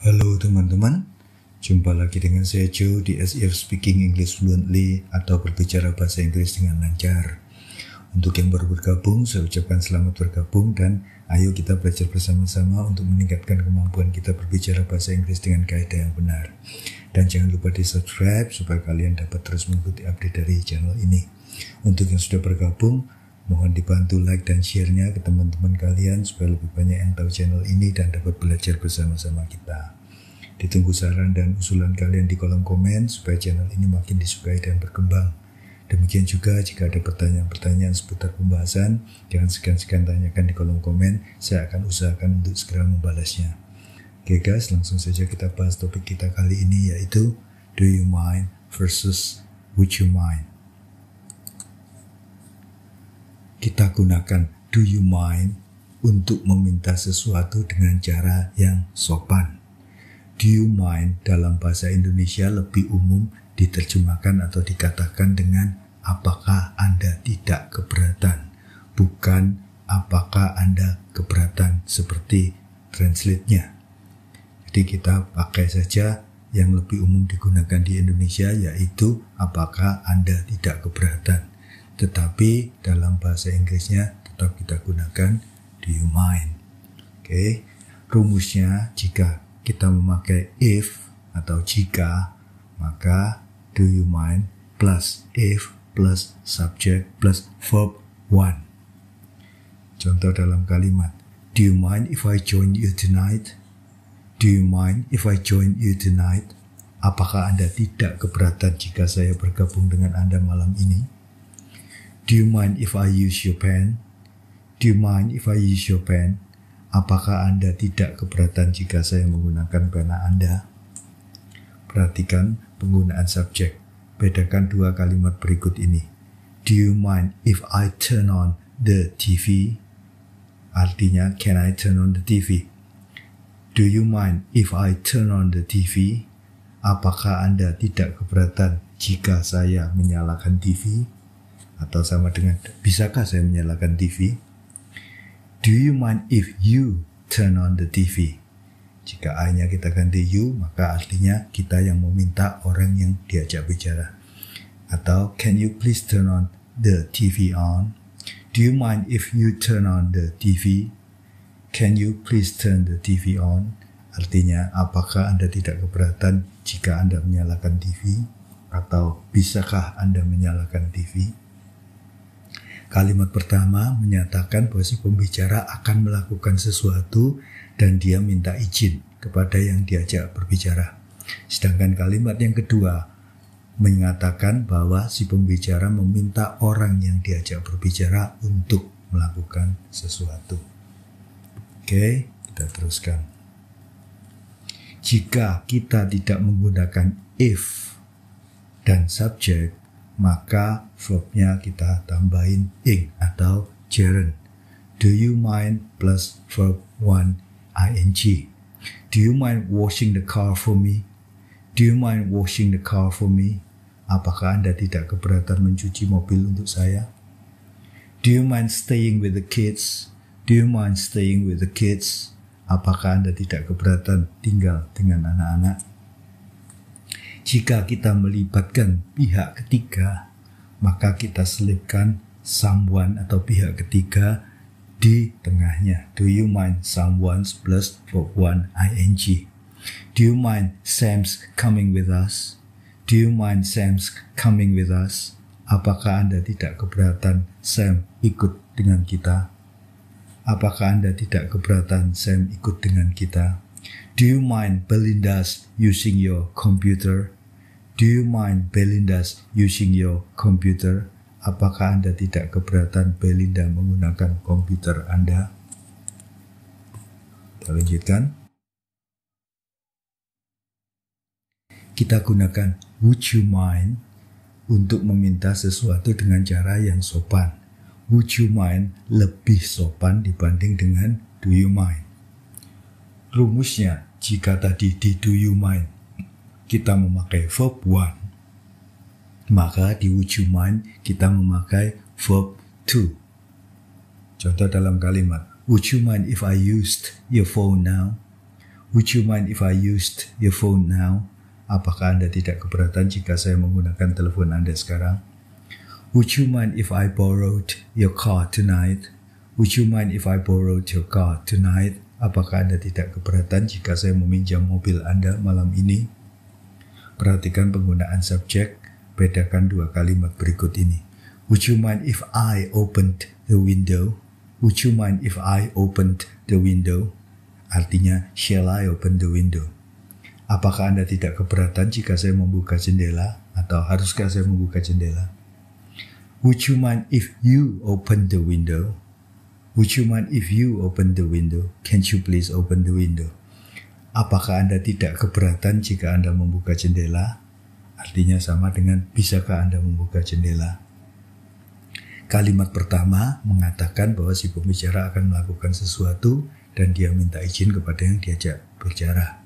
Halo teman-teman, jumpa lagi dengan saya Joe di SEF Speaking English Fluently atau berbicara bahasa Inggris dengan lancar. Untuk yang baru bergabung, saya ucapkan selamat bergabung dan ayo kita belajar bersama-sama untuk meningkatkan kemampuan kita berbicara bahasa Inggris dengan kaidah yang benar. Dan jangan lupa di subscribe supaya kalian dapat terus mengikuti update dari channel ini. Untuk yang sudah bergabung, Mohon dibantu like dan share-nya ke teman-teman kalian supaya lebih banyak yang tahu channel ini dan dapat belajar bersama-sama kita. Ditunggu saran dan usulan kalian di kolom komen supaya channel ini makin disukai dan berkembang. Demikian juga jika ada pertanyaan-pertanyaan seputar pembahasan, jangan segan-segan tanyakan di kolom komen, saya akan usahakan untuk segera membalasnya. Oke guys, langsung saja kita bahas topik kita kali ini yaitu Do You Mind versus Would You Mind. kita gunakan do you mind untuk meminta sesuatu dengan cara yang sopan. Do you mind dalam bahasa Indonesia lebih umum diterjemahkan atau dikatakan dengan apakah Anda tidak keberatan, bukan apakah Anda keberatan seperti translate-nya. Jadi kita pakai saja yang lebih umum digunakan di Indonesia yaitu apakah Anda tidak keberatan tetapi dalam bahasa Inggrisnya tetap kita gunakan do you mind. Oke, okay. rumusnya jika kita memakai if atau jika, maka do you mind plus if plus subject plus verb one. Contoh dalam kalimat, do you mind if I join you tonight? Do you mind if I join you tonight? Apakah Anda tidak keberatan jika saya bergabung dengan Anda malam ini? Do you mind if I use your pen? Do you mind if I use your pen? Apakah Anda tidak keberatan jika saya menggunakan pena Anda? Perhatikan penggunaan subjek. Bedakan dua kalimat berikut ini. Do you mind if I turn on the TV? Artinya, can I turn on the TV? Do you mind if I turn on the TV? Apakah Anda tidak keberatan jika saya menyalakan TV? atau sama dengan bisakah saya menyalakan TV? Do you mind if you turn on the TV? Jika I-nya kita ganti you, maka artinya kita yang meminta orang yang diajak bicara. Atau can you please turn on the TV on? Do you mind if you turn on the TV? Can you please turn the TV on? Artinya, apakah Anda tidak keberatan jika Anda menyalakan TV? Atau bisakah Anda menyalakan TV? Kalimat pertama menyatakan bahwa si pembicara akan melakukan sesuatu dan dia minta izin kepada yang diajak berbicara. Sedangkan kalimat yang kedua mengatakan bahwa si pembicara meminta orang yang diajak berbicara untuk melakukan sesuatu. Oke, kita teruskan. Jika kita tidak menggunakan if dan subject maka verbnya kita tambahin ing atau gerund. Do you mind plus verb one ing. Do you mind washing the car for me? Do you mind washing the car for me? Apakah Anda tidak keberatan mencuci mobil untuk saya? Do you mind staying with the kids? Do you mind staying with the kids? Apakah Anda tidak keberatan tinggal dengan anak-anak? Jika kita melibatkan pihak ketiga, maka kita selipkan someone atau pihak ketiga di tengahnya. Do you mind someone plus for one ing? Do you mind Sam's coming with us? Do you mind Sam's coming with us? Apakah Anda tidak keberatan Sam ikut dengan kita? Apakah Anda tidak keberatan Sam ikut dengan kita? Do you mind Belinda's using your computer? Do you mind Belinda's using your computer? Apakah Anda tidak keberatan Belinda menggunakan komputer Anda? Kita lanjutkan. Kita gunakan would you mind untuk meminta sesuatu dengan cara yang sopan. Would you mind lebih sopan dibanding dengan do you mind. Rumusnya jika tadi di do you mind kita memakai verb one, maka di would you mind kita memakai verb to. Contoh dalam kalimat, would you mind if I used your phone now? Would you mind if I used your phone now? Apakah Anda tidak keberatan jika saya menggunakan telepon Anda sekarang? Would you mind if I borrowed your car tonight? Would you mind if I borrowed your car tonight? Apakah Anda tidak keberatan jika saya meminjam mobil Anda malam ini? Perhatikan penggunaan subjek, bedakan dua kalimat berikut ini. Would you mind if I opened the window? Would you mind if I opened the window? Artinya, shall I open the window? Apakah Anda tidak keberatan jika saya membuka jendela? Atau haruskah saya membuka jendela? Would you mind if you open the window? Would you mind if you open the window? Can't you please open the window? Apakah Anda tidak keberatan jika Anda membuka jendela? Artinya sama dengan bisakah Anda membuka jendela? Kalimat pertama mengatakan bahwa si pembicara akan melakukan sesuatu dan dia minta izin kepada yang diajak berbicara.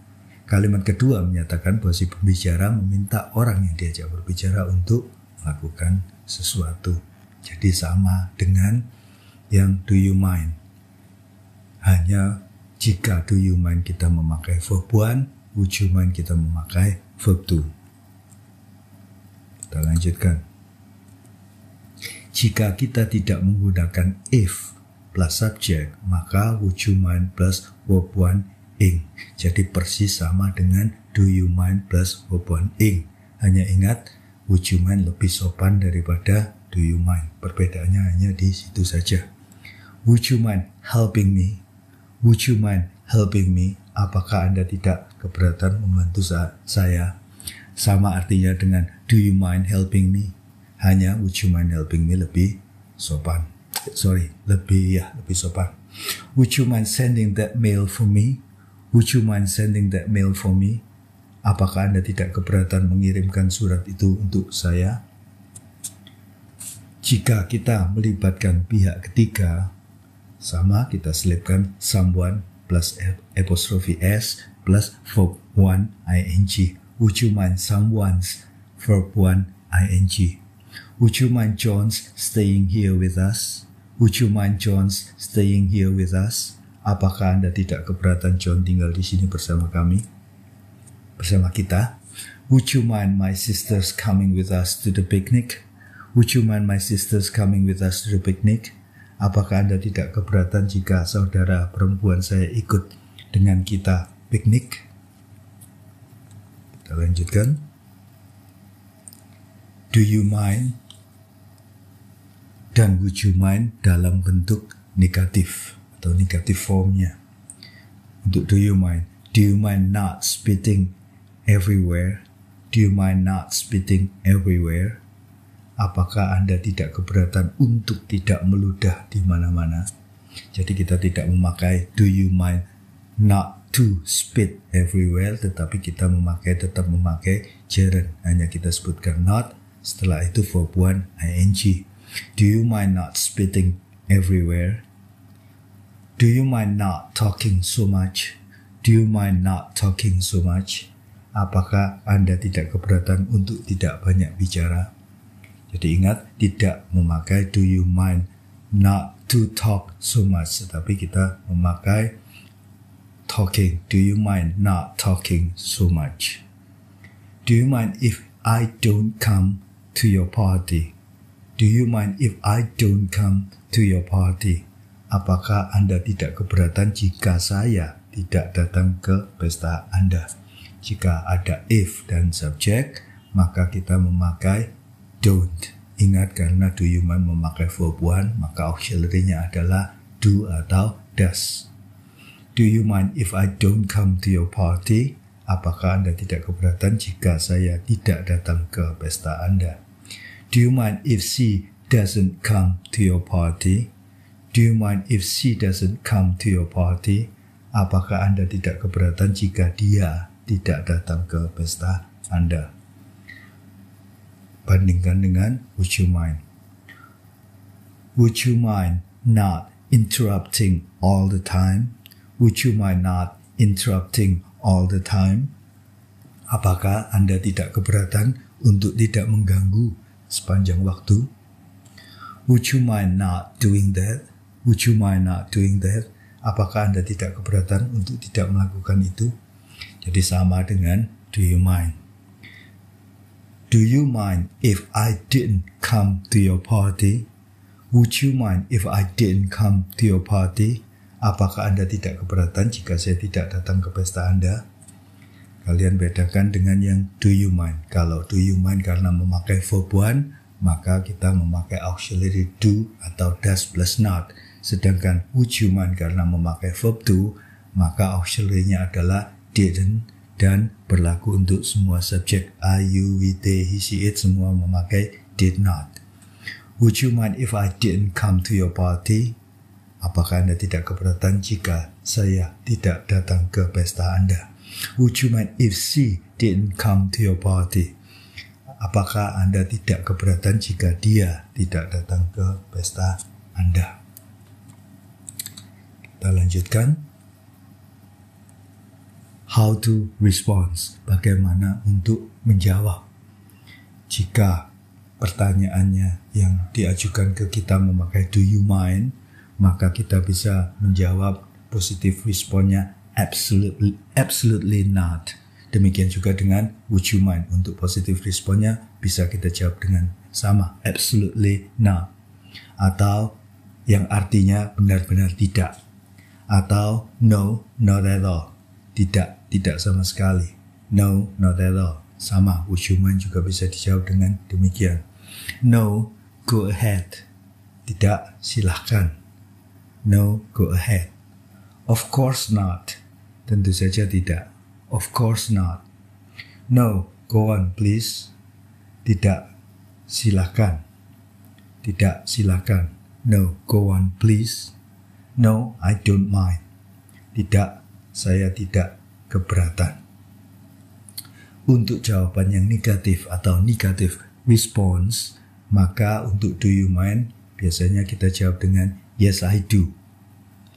Kalimat kedua menyatakan bahwa si pembicara meminta orang yang diajak berbicara untuk melakukan sesuatu. Jadi sama dengan yang do you mind. Hanya jika do you mind kita memakai verb one, would you mind kita memakai verb two. Kita lanjutkan. Jika kita tidak menggunakan if plus subject, maka would you mind plus verb one ing. Jadi persis sama dengan do you mind plus verb one ing. Hanya ingat, would you mind lebih sopan daripada do you mind. Perbedaannya hanya di situ saja. Would you mind helping me? Would you mind helping me? Apakah Anda tidak keberatan membantu saya? Sama artinya dengan do you mind helping me? Hanya would you mind helping me lebih sopan. Sorry, lebih ya, lebih sopan. Would you mind sending that mail for me? Would you mind sending that mail for me? Apakah Anda tidak keberatan mengirimkan surat itu untuk saya? Jika kita melibatkan pihak ketiga, sama kita selipkan someone plus apostrophe s plus verb one ing. Would you mind someone's verb one ing? Would you mind John's staying here with us? Would you mind John's staying here with us? Apakah Anda tidak keberatan John tinggal di sini bersama kami? Bersama kita? Would you mind my sisters coming with us to the picnic? Would you mind my sisters coming with us to the picnic? Apakah Anda tidak keberatan jika saudara perempuan saya ikut dengan kita piknik? Kita lanjutkan. Do you mind? Dan would you mind dalam bentuk negatif atau negatif formnya. Untuk do you mind? Do you mind not spitting everywhere? Do you mind not spitting everywhere? apakah Anda tidak keberatan untuk tidak meludah di mana-mana. Jadi kita tidak memakai do you mind not to spit everywhere, tetapi kita memakai tetap memakai gerund. Hanya kita sebutkan not, setelah itu verb one ing. Do you mind not spitting everywhere? Do you mind not talking so much? Do you mind not talking so much? Apakah Anda tidak keberatan untuk tidak banyak bicara? Jadi ingat tidak memakai do you mind not to talk so much, tetapi kita memakai talking. Do you mind not talking so much? Do you mind if I don't come to your party? Do you mind if I don't come to your party? Apakah Anda tidak keberatan jika saya tidak datang ke pesta Anda? Jika ada if dan subject maka kita memakai don't. Ingat karena do you mind memakai verb one, maka auxiliary-nya adalah do atau does. Do you mind if I don't come to your party? Apakah Anda tidak keberatan jika saya tidak datang ke pesta Anda? Do you mind if she doesn't come to your party? Do you mind if she doesn't come to your party? Apakah Anda tidak keberatan jika dia tidak datang ke pesta Anda? bandingkan dengan would you mind. Would you mind not interrupting all the time? Would you mind not interrupting all the time? Apakah Anda tidak keberatan untuk tidak mengganggu sepanjang waktu? Would you mind not doing that? Would you mind not doing that? Apakah Anda tidak keberatan untuk tidak melakukan itu? Jadi sama dengan do you mind? Do you mind if I didn't come to your party? Would you mind if I didn't come to your party? Apakah Anda tidak keberatan jika saya tidak datang ke pesta Anda? Kalian bedakan dengan yang do you mind. Kalau do you mind karena memakai verb one, maka kita memakai auxiliary do atau does plus not. Sedangkan would you mind karena memakai verb to, maka auxiliary-nya adalah didn't dan berlaku untuk semua subjek I, you, we, they, he, she, it semua memakai did not. Would you mind if I didn't come to your party? Apakah Anda tidak keberatan jika saya tidak datang ke pesta Anda? Would you mind if she didn't come to your party? Apakah Anda tidak keberatan jika dia tidak datang ke pesta Anda? Kita lanjutkan how to response, bagaimana untuk menjawab. Jika pertanyaannya yang diajukan ke kita memakai do you mind, maka kita bisa menjawab positif responnya absolutely, absolutely not. Demikian juga dengan would you mind untuk positif responnya bisa kita jawab dengan sama absolutely not atau yang artinya benar-benar tidak atau no not at all tidak, tidak sama sekali. No, not at all. Sama, Ushuman juga bisa dijawab dengan demikian. No, go ahead. Tidak, silahkan. No, go ahead. Of course not. Tentu saja tidak. Of course not. No, go on please. Tidak, silahkan. Tidak, silahkan. No, go on please. No, I don't mind. Tidak, saya tidak keberatan. Untuk jawaban yang negatif atau negatif response, maka untuk do you mind biasanya kita jawab dengan yes I do.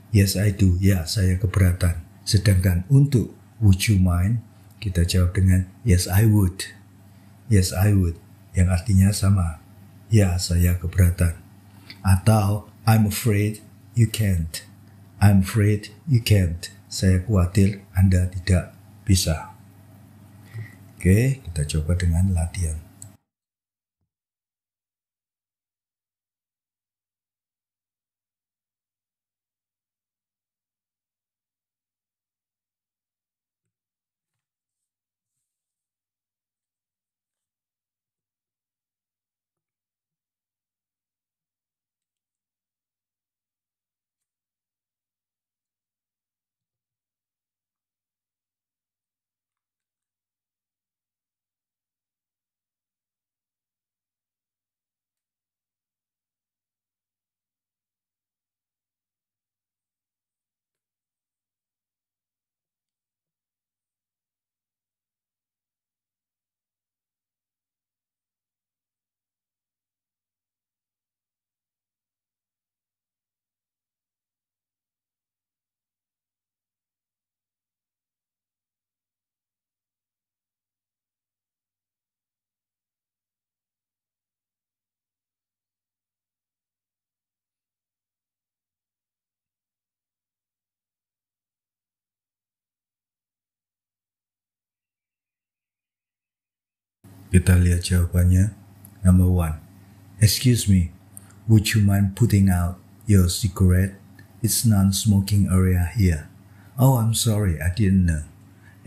Yes I do, ya saya keberatan. Sedangkan untuk would you mind kita jawab dengan yes I would. Yes I would yang artinya sama. Ya saya keberatan. Atau I'm afraid you can't. I'm afraid you can't saya khawatir Anda tidak bisa. Oke, kita coba dengan latihan. Kita lihat jawabannya. Number one. Excuse me, would you mind putting out your cigarette? It's non-smoking area here. Oh, I'm sorry, I didn't know.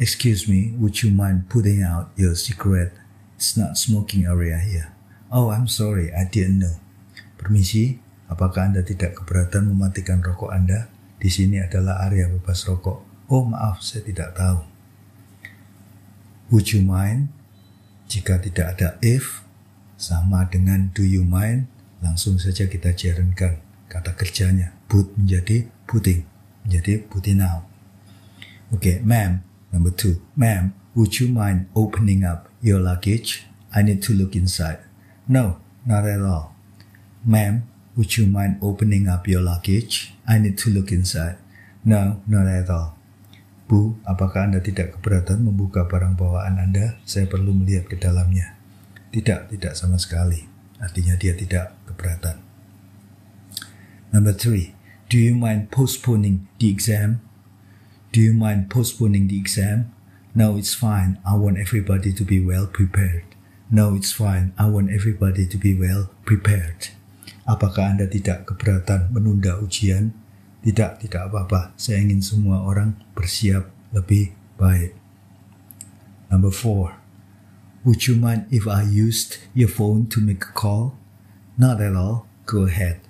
Excuse me, would you mind putting out your cigarette? It's not smoking area here. Oh, I'm sorry, I didn't know. Permisi, apakah Anda tidak keberatan mematikan rokok Anda? Di sini adalah area bebas rokok. Oh, maaf, saya tidak tahu. Would you mind jika tidak ada if, sama dengan do you mind, langsung saja kita jalankan kata kerjanya. Put menjadi putting, menjadi putting now. Oke, okay, ma'am. Number two, ma'am, would you mind opening up your luggage? I need to look inside. No, not at all. Ma'am, would you mind opening up your luggage? I need to look inside. No, not at all. Bu, apakah Anda tidak keberatan membuka barang bawaan Anda? Saya perlu melihat ke dalamnya. Tidak, tidak sama sekali. Artinya dia tidak keberatan. Number three, do you mind postponing the exam? Do you mind postponing the exam? No, it's fine. I want everybody to be well prepared. No, it's fine. I want everybody to be well prepared. Apakah Anda tidak keberatan menunda ujian? Tidak, tidak apa-apa. Saya ingin semua orang bersiap lebih baik. Number four, would you mind if I used your phone to make a call? Not at all. Go ahead.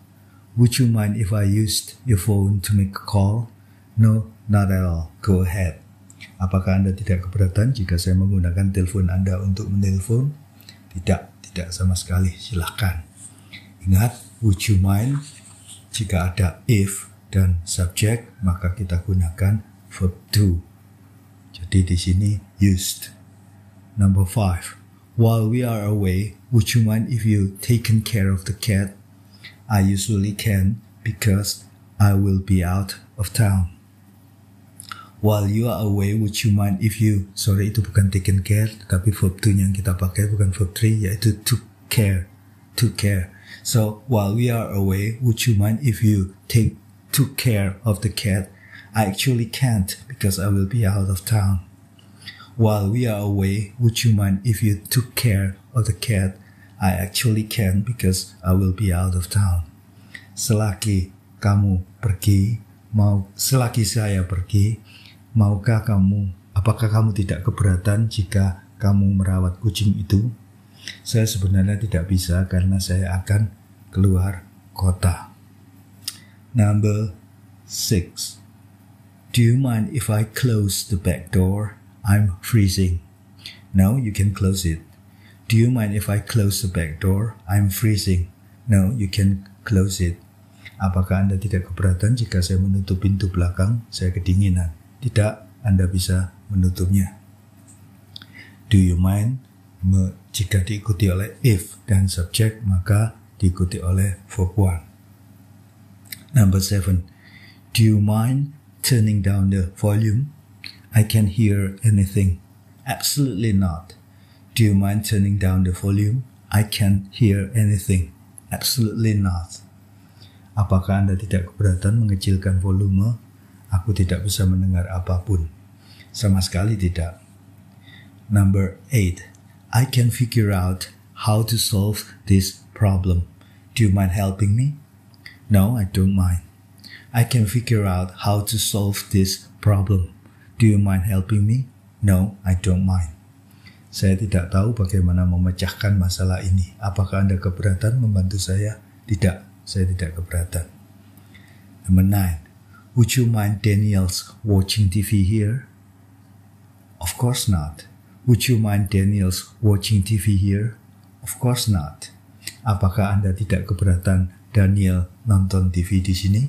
Would you mind if I used your phone to make a call? No, not at all. Go ahead. Apakah Anda tidak keberatan jika saya menggunakan telepon Anda untuk menelpon? Tidak, tidak sama sekali. Silahkan. Ingat, would you mind jika ada if dan subjek, maka kita gunakan verb do. Jadi di sini used. Number five. While we are away, would you mind if you taken care of the cat? I usually can because I will be out of town. While you are away, would you mind if you sorry itu bukan taken care, tapi verb to yang kita pakai bukan verb three, yaitu took care, took care. So while we are away, would you mind if you take took care of the cat. I actually can't because I will be out of town. While we are away, would you mind if you took care of the cat? I actually can't because I will be out of town. Selagi kamu pergi, mau selagi saya pergi, maukah kamu apakah kamu tidak keberatan jika kamu merawat kucing itu? Saya sebenarnya tidak bisa karena saya akan keluar kota. Number six. Do you mind if I close the back door? I'm freezing. No, you can close it. Do you mind if I close the back door? I'm freezing. No, you can close it. Apakah Anda tidak keberatan jika saya menutup pintu belakang? Saya kedinginan. Tidak, Anda bisa menutupnya. Do you mind? Me, jika diikuti oleh if dan subject, maka diikuti oleh verb one. Number seven, do you mind turning down the volume? I can hear anything. Absolutely not. Do you mind turning down the volume? I can hear anything. Absolutely not. Apakah Anda tidak keberatan mengecilkan volume? Aku tidak bisa mendengar apapun. Sama sekali tidak. Number eight, I can figure out how to solve this problem. Do you mind helping me? No, I don't mind. I can figure out how to solve this problem. Do you mind helping me? No, I don't mind. Saya tidak tahu bagaimana memecahkan masalah ini. Apakah Anda keberatan membantu saya? Tidak, saya tidak keberatan. Number nine, would you mind Daniels watching TV here? Of course not. Would you mind Daniels watching TV here? Of course not. Apakah Anda tidak keberatan Daniel nonton TV di sini?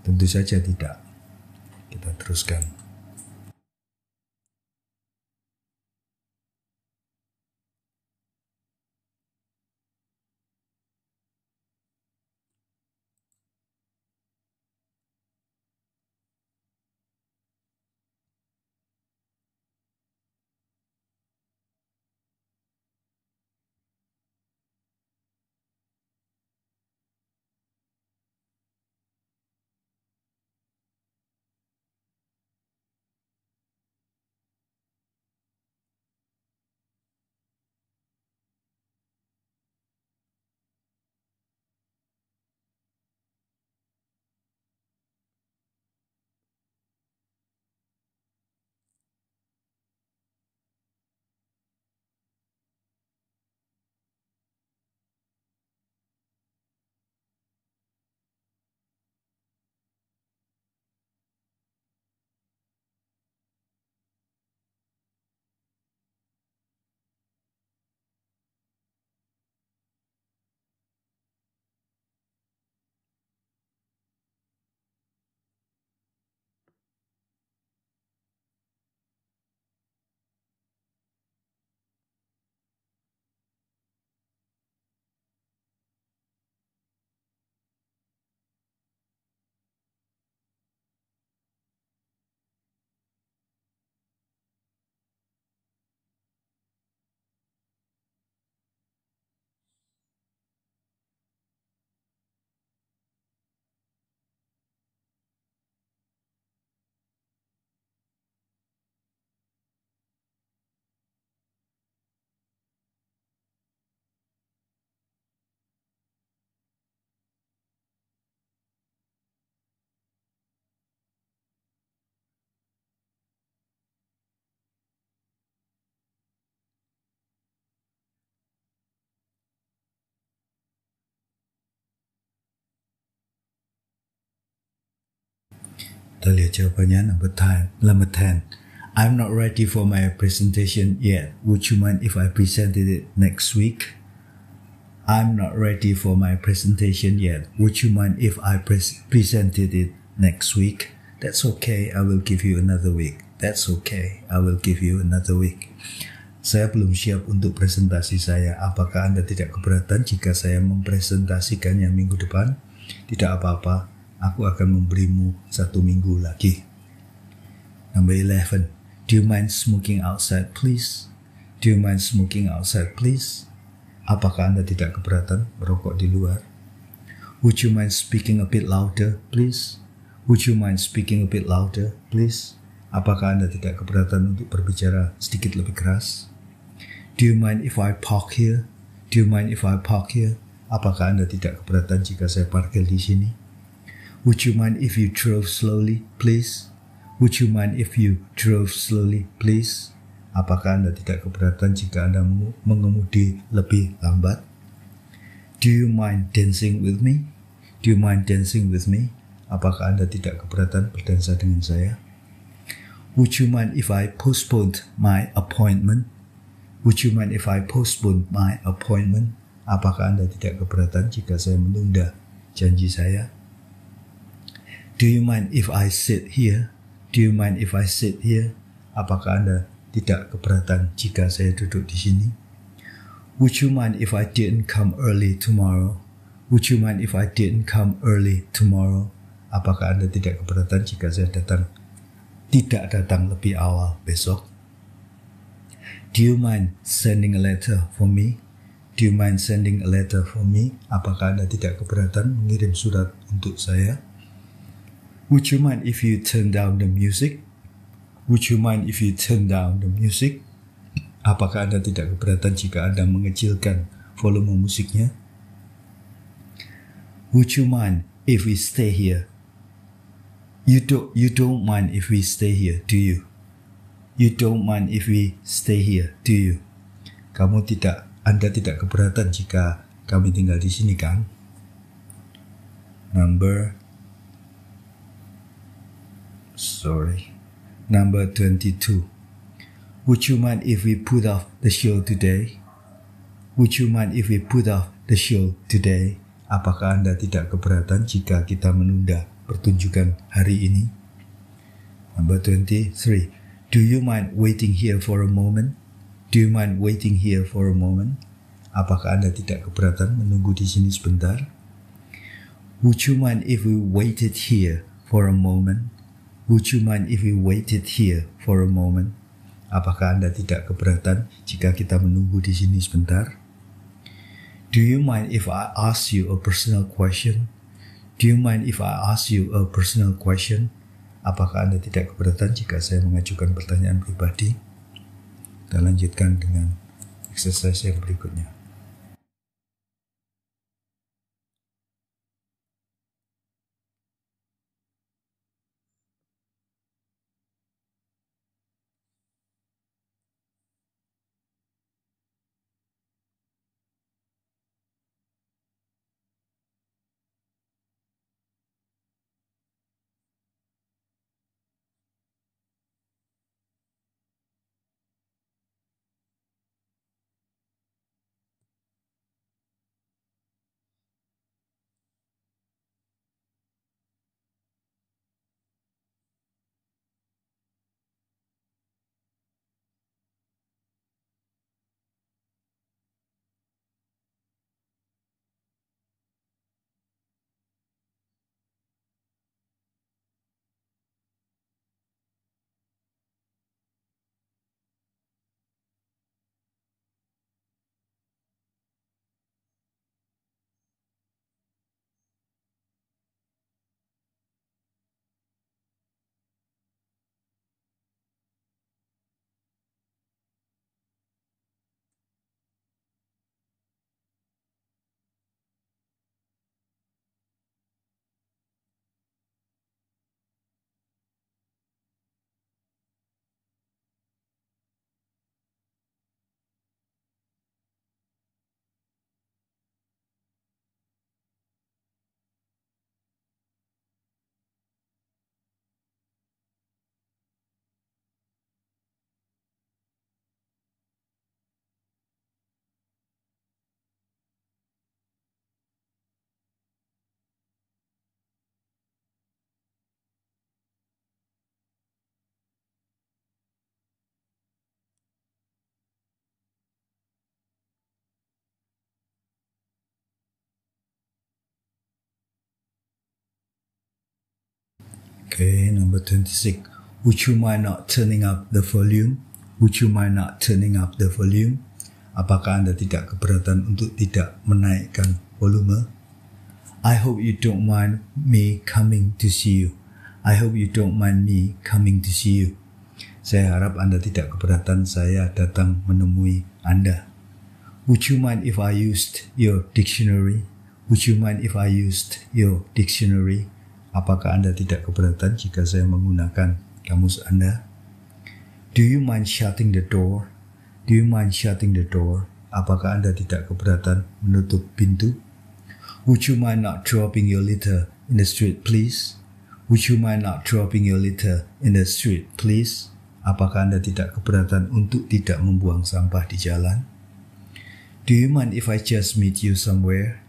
Tentu saja tidak. Kita teruskan. jawabannya number time, number 10. I'm not ready for my presentation yet. Would you mind if I presented it next week? I'm not ready for my presentation yet. Would you mind if I pres presented it next week? That's okay. I will give you another week. That's okay. I will give you another week. Saya belum siap untuk presentasi saya. Apakah Anda tidak keberatan jika saya mempresentasikannya minggu depan? Tidak apa-apa aku akan memberimu satu minggu lagi. Number 11. Do you mind smoking outside please? Do you mind smoking outside please? Apakah Anda tidak keberatan merokok di luar? Would you mind speaking a bit louder please? Would you mind speaking a bit louder please? Apakah Anda tidak keberatan untuk berbicara sedikit lebih keras? Do you mind if I park here? Do you mind if I park here? Apakah Anda tidak keberatan jika saya parkir di sini? Would you mind if you drove slowly, please? Would you mind if you drove slowly, please? Apakah Anda tidak keberatan jika Anda mengemudi lebih lambat? Do you mind dancing with me? Do you mind dancing with me? Apakah Anda tidak keberatan berdansa dengan saya? Would you mind if I postponed my appointment? Would you mind if I postponed my appointment? Apakah Anda tidak keberatan jika saya menunda janji saya? Do you mind if I sit here? Do you mind if I sit here? Apakah Anda tidak keberatan jika saya duduk di sini? Would you mind if I didn't come early tomorrow? Would you mind if I didn't come early tomorrow? Apakah Anda tidak keberatan jika saya datang tidak datang lebih awal besok? Do you mind sending a letter for me? Do you mind sending a letter for me? Apakah Anda tidak keberatan mengirim surat untuk saya? Would you mind if you turn down the music? Would you mind if you turn down the music? Apakah Anda tidak keberatan jika Anda mengecilkan volume musiknya? Would you mind if we stay here? You don't you don't mind if we stay here, do you? You don't mind if we stay here, do you? Kamu tidak Anda tidak keberatan jika kami tinggal di sini, kan? Number sorry, number 22. Would you mind if we put off the show today? Would you mind if we put off the show today? Apakah Anda tidak keberatan jika kita menunda pertunjukan hari ini? Number 23. Do you mind waiting here for a moment? Do you mind waiting here for a moment? Apakah Anda tidak keberatan menunggu di sini sebentar? Would you mind if we waited here for a moment? Would you mind if we waited here for a moment? Apakah Anda tidak keberatan jika kita menunggu di sini sebentar? Do you mind if I ask you a personal question? Do you mind if I ask you a personal question? Apakah Anda tidak keberatan jika saya mengajukan pertanyaan pribadi? Kita lanjutkan dengan exercise yang berikutnya. Okay, number 26. Would you mind not turning up the volume? Would you mind not turning up the volume? Apakah Anda tidak keberatan untuk tidak menaikkan volume? I hope you don't mind me coming to see you. I hope you don't mind me coming to see you. Saya harap Anda tidak keberatan saya datang menemui Anda. Would you mind if I used your dictionary? Would you mind if I used your dictionary? Apakah Anda tidak keberatan jika saya menggunakan kamus Anda? Do you mind shutting the door? Do you mind shutting the door? Apakah Anda tidak keberatan menutup pintu? Would you mind not dropping your litter in the street, please? Would you mind not dropping your litter in the street, please? Apakah Anda tidak keberatan untuk tidak membuang sampah di jalan? Do you mind if I just meet you somewhere?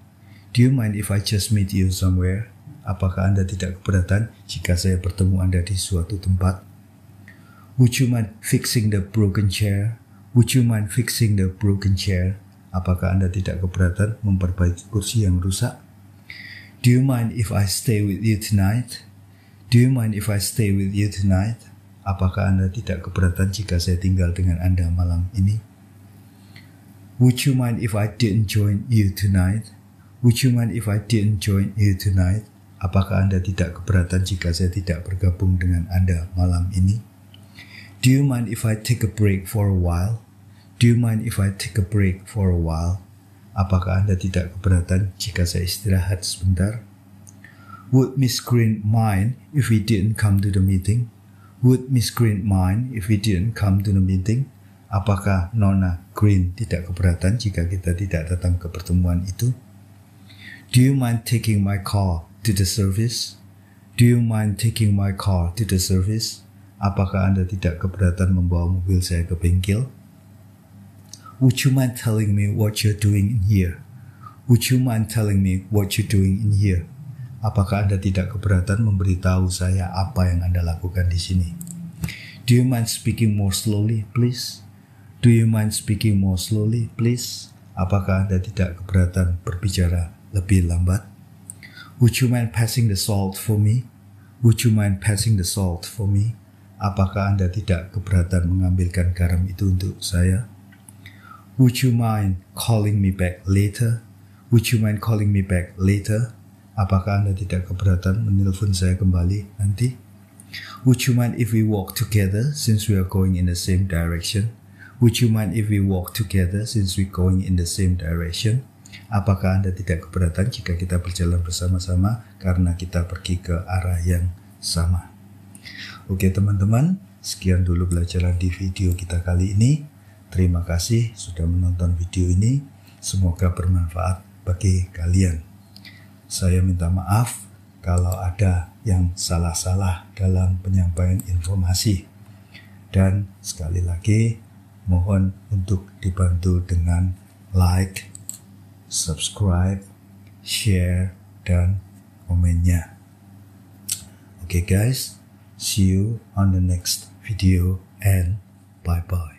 Do you mind if I just meet you somewhere? apakah Anda tidak keberatan jika saya bertemu Anda di suatu tempat? Would you mind fixing the broken chair? Would you mind fixing the broken chair? Apakah Anda tidak keberatan memperbaiki kursi yang rusak? Do you mind if I stay with you tonight? Do you mind if I stay with you tonight? Apakah Anda tidak keberatan jika saya tinggal dengan Anda malam ini? Would you mind if I didn't join you tonight? Would you mind if I didn't join you tonight? Apakah Anda tidak keberatan jika saya tidak bergabung dengan Anda malam ini? Do you mind if I take a break for a while? Do you mind if I take a break for a while? Apakah Anda tidak keberatan jika saya istirahat sebentar? Would Miss Green mind if we didn't come to the meeting? Would Miss Green mind if we didn't come to the meeting? Apakah Nona Green tidak keberatan jika kita tidak datang ke pertemuan itu? Do you mind taking my call to the service? Do you mind taking my car to the service? Apakah Anda tidak keberatan membawa mobil saya ke bengkel? Would you mind telling me what you're doing in here? Would you mind telling me what you're doing in here? Apakah Anda tidak keberatan memberitahu saya apa yang Anda lakukan di sini? Do you mind speaking more slowly, please? Do you mind speaking more slowly, please? Apakah Anda tidak keberatan berbicara lebih lambat? Would you mind passing the salt for me? Would you mind passing the salt for me? Apakah Anda tidak keberatan mengambilkan garam itu untuk saya? Would you mind calling me back later? Would you mind calling me back later? Apakah Anda tidak keberatan menelpon saya kembali nanti? Would you mind if we walk together since we are going in the same direction? Would you mind if we walk together since we're going in the same direction? Apakah Anda tidak keberatan jika kita berjalan bersama-sama karena kita pergi ke arah yang sama? Oke teman-teman, sekian dulu pelajaran di video kita kali ini. Terima kasih sudah menonton video ini. Semoga bermanfaat bagi kalian. Saya minta maaf kalau ada yang salah-salah dalam penyampaian informasi. Dan sekali lagi, mohon untuk dibantu dengan like, subscribe, share, dan komennya. Oke okay guys, see you on the next video and bye bye.